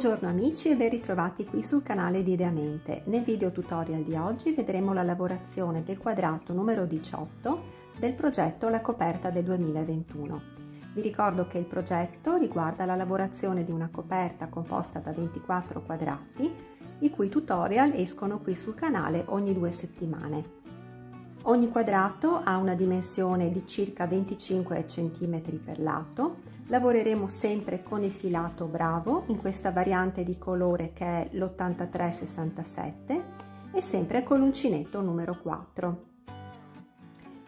Buongiorno amici e ben ritrovati qui sul canale di Ideamente. Nel video tutorial di oggi vedremo la lavorazione del quadrato numero 18 del progetto La coperta del 2021. Vi ricordo che il progetto riguarda la lavorazione di una coperta composta da 24 quadrati, i cui tutorial escono qui sul canale ogni due settimane. Ogni quadrato ha una dimensione di circa 25 cm per lato Lavoreremo sempre con il filato bravo in questa variante di colore che è l'8367 e sempre con l'uncinetto numero 4.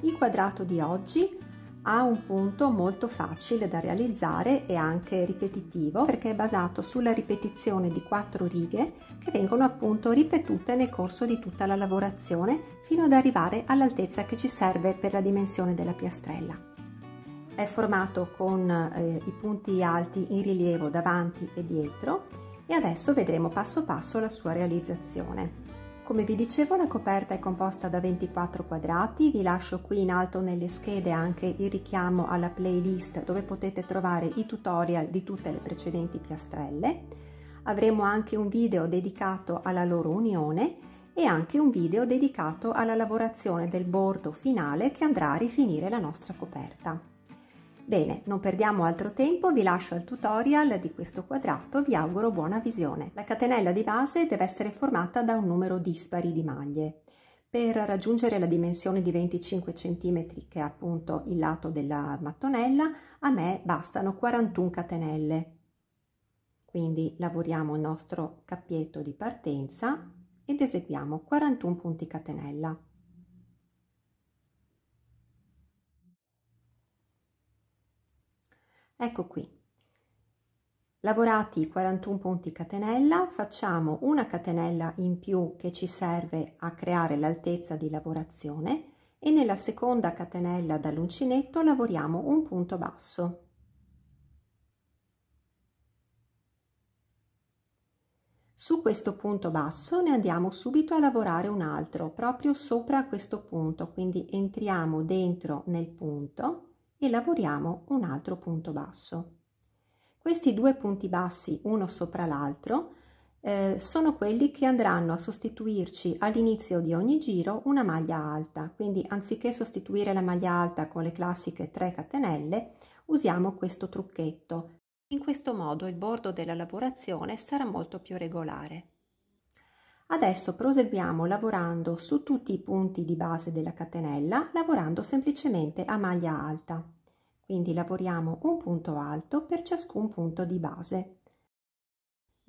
Il quadrato di oggi ha un punto molto facile da realizzare e anche ripetitivo perché è basato sulla ripetizione di quattro righe che vengono appunto ripetute nel corso di tutta la lavorazione fino ad arrivare all'altezza che ci serve per la dimensione della piastrella è formato con eh, i punti alti in rilievo davanti e dietro e adesso vedremo passo passo la sua realizzazione. Come vi dicevo la coperta è composta da 24 quadrati, vi lascio qui in alto nelle schede anche il richiamo alla playlist dove potete trovare i tutorial di tutte le precedenti piastrelle. Avremo anche un video dedicato alla loro unione e anche un video dedicato alla lavorazione del bordo finale che andrà a rifinire la nostra coperta. Bene, non perdiamo altro tempo, vi lascio al tutorial di questo quadrato, vi auguro buona visione. La catenella di base deve essere formata da un numero dispari di maglie. Per raggiungere la dimensione di 25 cm, che è appunto il lato della mattonella, a me bastano 41 catenelle. Quindi lavoriamo il nostro cappietto di partenza ed eseguiamo 41 punti catenella. Ecco qui. Lavorati 41 punti catenella, facciamo una catenella in più che ci serve a creare l'altezza di lavorazione e nella seconda catenella dall'uncinetto lavoriamo un punto basso. Su questo punto basso ne andiamo subito a lavorare un altro, proprio sopra questo punto, quindi entriamo dentro nel punto e lavoriamo un altro punto basso. Questi due punti bassi uno sopra l'altro eh, sono quelli che andranno a sostituirci all'inizio di ogni giro una maglia alta, quindi anziché sostituire la maglia alta con le classiche 3 catenelle, usiamo questo trucchetto. In questo modo il bordo della lavorazione sarà molto più regolare. Adesso proseguiamo lavorando su tutti i punti di base della catenella, lavorando semplicemente a maglia alta. Quindi lavoriamo un punto alto per ciascun punto di base.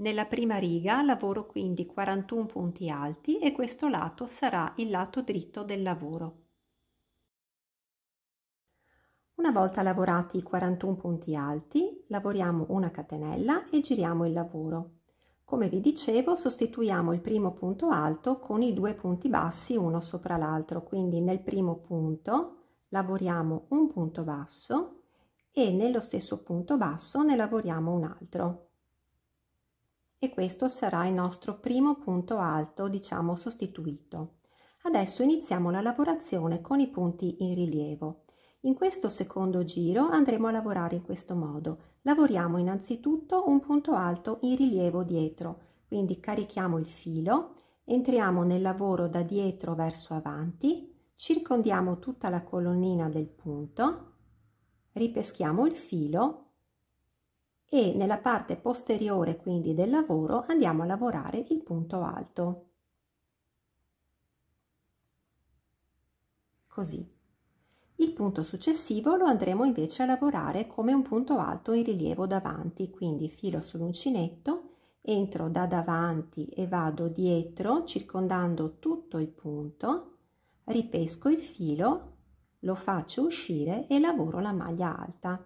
Nella prima riga lavoro quindi 41 punti alti e questo lato sarà il lato dritto del lavoro. Una volta lavorati i 41 punti alti, lavoriamo una catenella e giriamo il lavoro. Come vi dicevo, sostituiamo il primo punto alto con i due punti bassi uno sopra l'altro, quindi nel primo punto lavoriamo un punto basso e nello stesso punto basso ne lavoriamo un altro. E questo sarà il nostro primo punto alto, diciamo sostituito. Adesso iniziamo la lavorazione con i punti in rilievo. In questo secondo giro andremo a lavorare in questo modo lavoriamo innanzitutto un punto alto in rilievo dietro quindi carichiamo il filo entriamo nel lavoro da dietro verso avanti circondiamo tutta la colonnina del punto ripeschiamo il filo e nella parte posteriore quindi del lavoro andiamo a lavorare il punto alto così il punto successivo lo andremo invece a lavorare come un punto alto in rilievo davanti, quindi filo sull'uncinetto, entro da davanti e vado dietro circondando tutto il punto, ripesco il filo, lo faccio uscire e lavoro la maglia alta.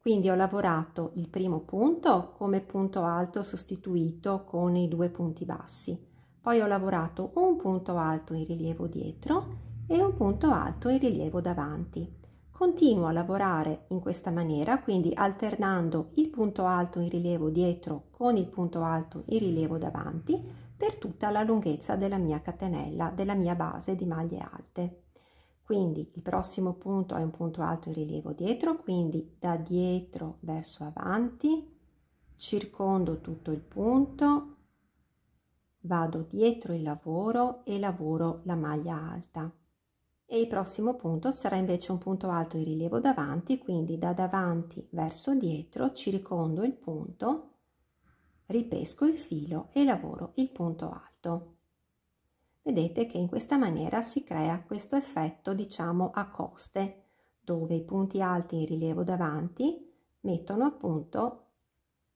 Quindi ho lavorato il primo punto come punto alto sostituito con i due punti bassi poi ho lavorato un punto alto in rilievo dietro e un punto alto in rilievo davanti. Continuo a lavorare in questa maniera, quindi alternando il punto alto in rilievo dietro con il punto alto in rilievo davanti per tutta la lunghezza della mia catenella, della mia base di maglie alte. Quindi il prossimo punto è un punto alto in rilievo dietro, quindi da dietro verso avanti, circondo tutto il punto, vado dietro il lavoro e lavoro la maglia alta e il prossimo punto sarà invece un punto alto di rilievo davanti quindi da davanti verso dietro ci ricondo il punto ripesco il filo e lavoro il punto alto vedete che in questa maniera si crea questo effetto diciamo a coste dove i punti alti in rilievo davanti mettono appunto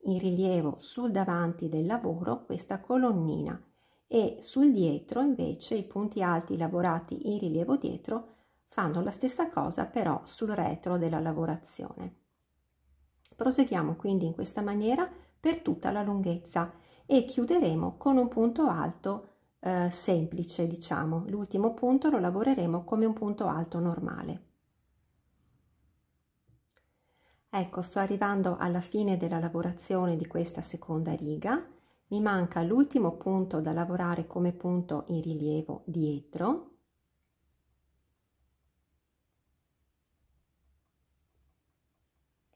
in rilievo sul davanti del lavoro questa colonnina e sul dietro invece i punti alti lavorati in rilievo dietro fanno la stessa cosa però sul retro della lavorazione. Proseguiamo quindi in questa maniera per tutta la lunghezza e chiuderemo con un punto alto eh, semplice diciamo l'ultimo punto lo lavoreremo come un punto alto normale Ecco, sto arrivando alla fine della lavorazione di questa seconda riga, mi manca l'ultimo punto da lavorare come punto in rilievo dietro.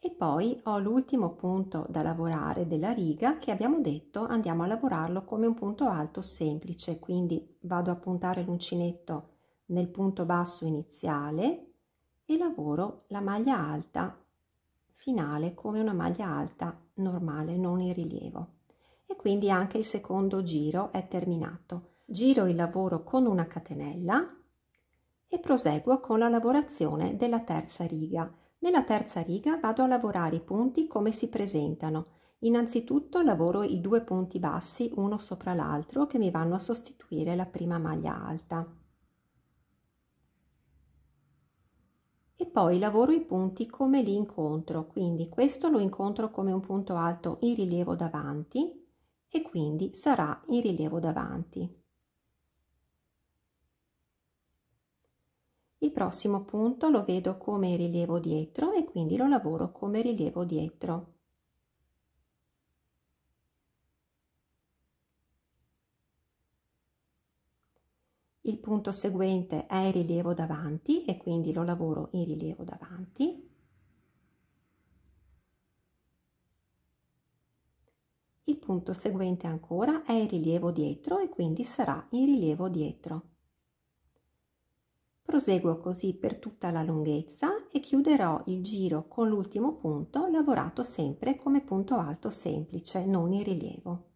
E poi ho l'ultimo punto da lavorare della riga che abbiamo detto andiamo a lavorarlo come un punto alto semplice, quindi vado a puntare l'uncinetto nel punto basso iniziale e lavoro la maglia alta finale come una maglia alta normale, non in rilievo. E quindi anche il secondo giro è terminato. Giro il lavoro con una catenella e proseguo con la lavorazione della terza riga. Nella terza riga vado a lavorare i punti come si presentano. Innanzitutto lavoro i due punti bassi uno sopra l'altro che mi vanno a sostituire la prima maglia alta. e poi lavoro i punti come li incontro, quindi questo lo incontro come un punto alto in rilievo davanti e quindi sarà in rilievo davanti. Il prossimo punto lo vedo come rilievo dietro e quindi lo lavoro come rilievo dietro. il punto seguente è il rilievo davanti e quindi lo lavoro in rilievo davanti il punto seguente ancora è il rilievo dietro e quindi sarà in rilievo dietro proseguo così per tutta la lunghezza e chiuderò il giro con l'ultimo punto lavorato sempre come punto alto semplice non in rilievo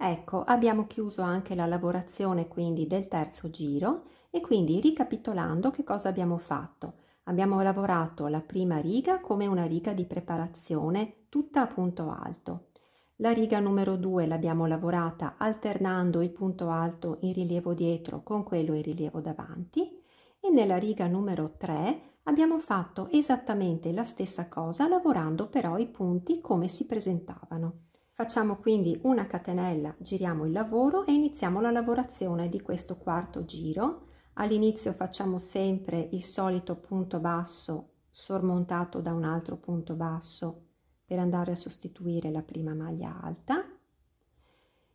Ecco, abbiamo chiuso anche la lavorazione quindi del terzo giro e quindi ricapitolando che cosa abbiamo fatto. Abbiamo lavorato la prima riga come una riga di preparazione tutta a punto alto. La riga numero 2 l'abbiamo lavorata alternando il punto alto in rilievo dietro con quello in rilievo davanti e nella riga numero 3 abbiamo fatto esattamente la stessa cosa lavorando però i punti come si presentavano. Facciamo quindi una catenella, giriamo il lavoro e iniziamo la lavorazione di questo quarto giro. All'inizio facciamo sempre il solito punto basso sormontato da un altro punto basso per andare a sostituire la prima maglia alta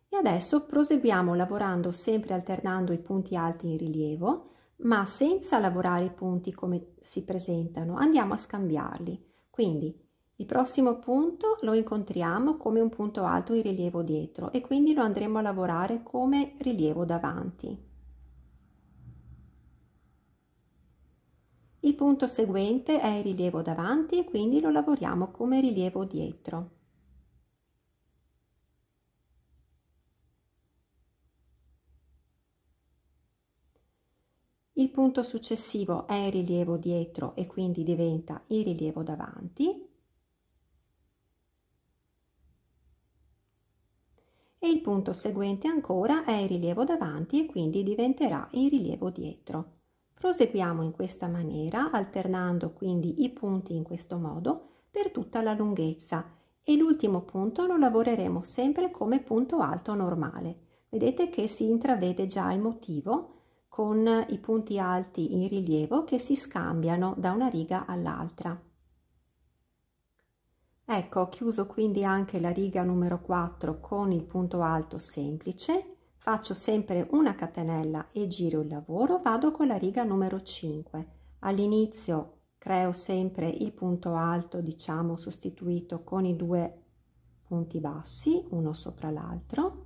e adesso proseguiamo lavorando sempre alternando i punti alti in rilievo ma senza lavorare i punti come si presentano andiamo a scambiarli quindi il prossimo punto lo incontriamo come un punto alto in rilievo dietro e quindi lo andremo a lavorare come rilievo davanti. Il punto seguente è il rilievo davanti e quindi lo lavoriamo come rilievo dietro. Il punto successivo è il rilievo dietro e quindi diventa il rilievo davanti e il punto seguente ancora è il rilievo davanti e quindi diventerà il rilievo dietro. Proseguiamo in questa maniera alternando quindi i punti in questo modo per tutta la lunghezza e l'ultimo punto lo lavoreremo sempre come punto alto normale. Vedete che si intravede già il motivo con i punti alti in rilievo che si scambiano da una riga all'altra. Ecco, ho chiuso quindi anche la riga numero 4 con il punto alto semplice, faccio sempre una catenella e giro il lavoro, vado con la riga numero 5. All'inizio creo sempre il punto alto, diciamo, sostituito con i due punti bassi, uno sopra l'altro,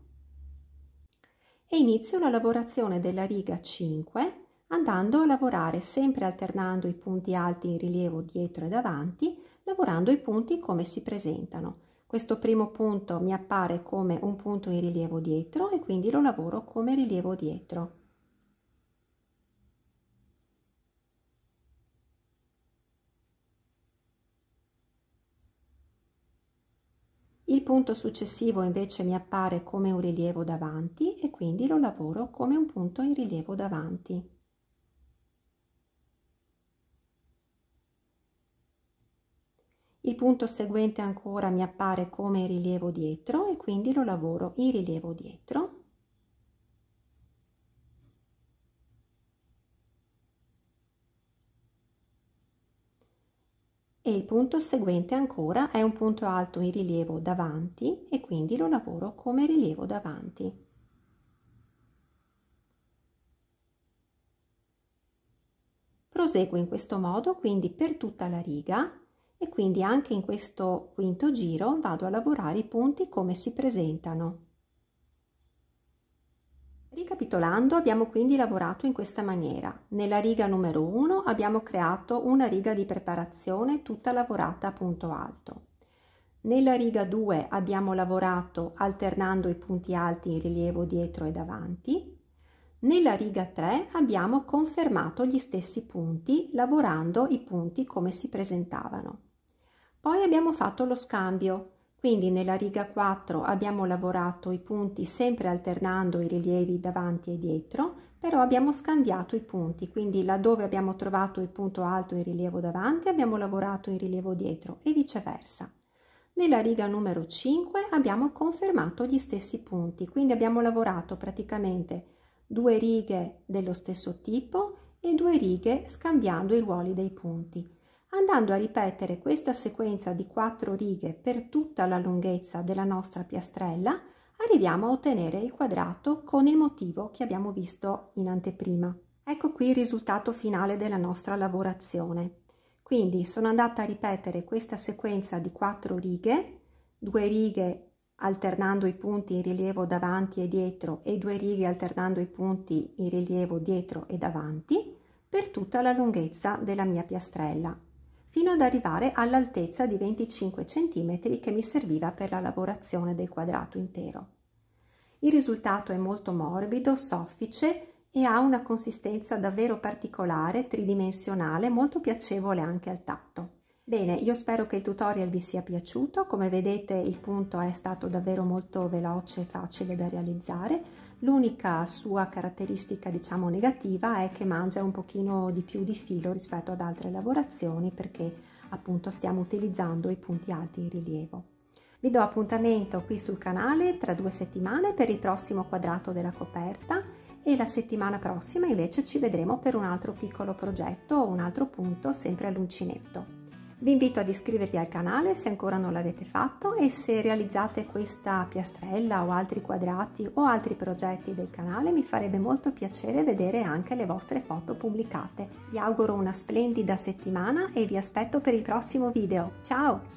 e inizio la lavorazione della riga 5 andando a lavorare sempre alternando i punti alti in rilievo dietro e davanti lavorando i punti come si presentano. Questo primo punto mi appare come un punto in rilievo dietro e quindi lo lavoro come rilievo dietro. Il punto successivo invece mi appare come un rilievo davanti e quindi lo lavoro come un punto in rilievo davanti. il punto seguente ancora mi appare come rilievo dietro e quindi lo lavoro in rilievo dietro e il punto seguente ancora è un punto alto in rilievo davanti e quindi lo lavoro come rilievo davanti. Proseguo in questo modo quindi per tutta la riga e quindi anche in questo quinto giro vado a lavorare i punti come si presentano. Ricapitolando abbiamo quindi lavorato in questa maniera. Nella riga numero 1 abbiamo creato una riga di preparazione tutta lavorata a punto alto. Nella riga 2 abbiamo lavorato alternando i punti alti in rilievo dietro e davanti. Nella riga 3 abbiamo confermato gli stessi punti lavorando i punti come si presentavano. Poi abbiamo fatto lo scambio, quindi nella riga 4 abbiamo lavorato i punti sempre alternando i rilievi davanti e dietro, però abbiamo scambiato i punti, quindi laddove abbiamo trovato il punto alto in rilievo davanti abbiamo lavorato in rilievo dietro e viceversa. Nella riga numero 5 abbiamo confermato gli stessi punti, quindi abbiamo lavorato praticamente due righe dello stesso tipo e due righe scambiando i ruoli dei punti andando a ripetere questa sequenza di quattro righe per tutta la lunghezza della nostra piastrella, arriviamo a ottenere il quadrato con il motivo che abbiamo visto in anteprima. Ecco qui il risultato finale della nostra lavorazione. Quindi sono andata a ripetere questa sequenza di quattro righe, due righe alternando i punti in rilievo davanti e dietro e due righe alternando i punti in rilievo dietro e davanti per tutta la lunghezza della mia piastrella fino ad arrivare all'altezza di 25 cm che mi serviva per la lavorazione del quadrato intero. Il risultato è molto morbido, soffice e ha una consistenza davvero particolare, tridimensionale, molto piacevole anche al tatto. Bene, io spero che il tutorial vi sia piaciuto, come vedete il punto è stato davvero molto veloce e facile da realizzare, l'unica sua caratteristica diciamo negativa è che mangia un pochino di più di filo rispetto ad altre lavorazioni perché appunto stiamo utilizzando i punti alti in rilievo. Vi do appuntamento qui sul canale tra due settimane per il prossimo quadrato della coperta e la settimana prossima invece ci vedremo per un altro piccolo progetto o un altro punto sempre all'uncinetto. Vi invito ad iscrivervi al canale se ancora non l'avete fatto e se realizzate questa piastrella o altri quadrati o altri progetti del canale mi farebbe molto piacere vedere anche le vostre foto pubblicate. Vi auguro una splendida settimana e vi aspetto per il prossimo video. Ciao!